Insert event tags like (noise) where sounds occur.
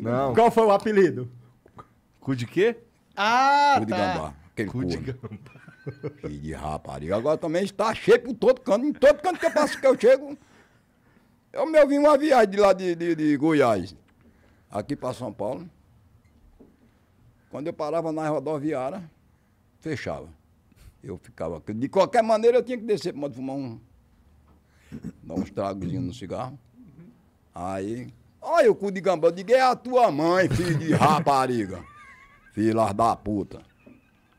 Não. Qual foi o apelido? Cu de quê? Ah, cu de tá. gambá. Aquele cu, cu de né? gambá. E de rapariga. Agora também está cheio por todo canto. Em todo canto que eu passo que eu chego. Eu me ouvi uma viagem de lá de, de, de Goiás, aqui para São Paulo. Quando eu parava na rodoviária, fechava. Eu ficava aqui. De qualquer maneira, eu tinha que descer para fumar um. dar uns estragozinho no cigarro. Aí Olha o cu de gambão. Eu digo, é a tua mãe, filho de (laughs) rapariga. Filha da puta.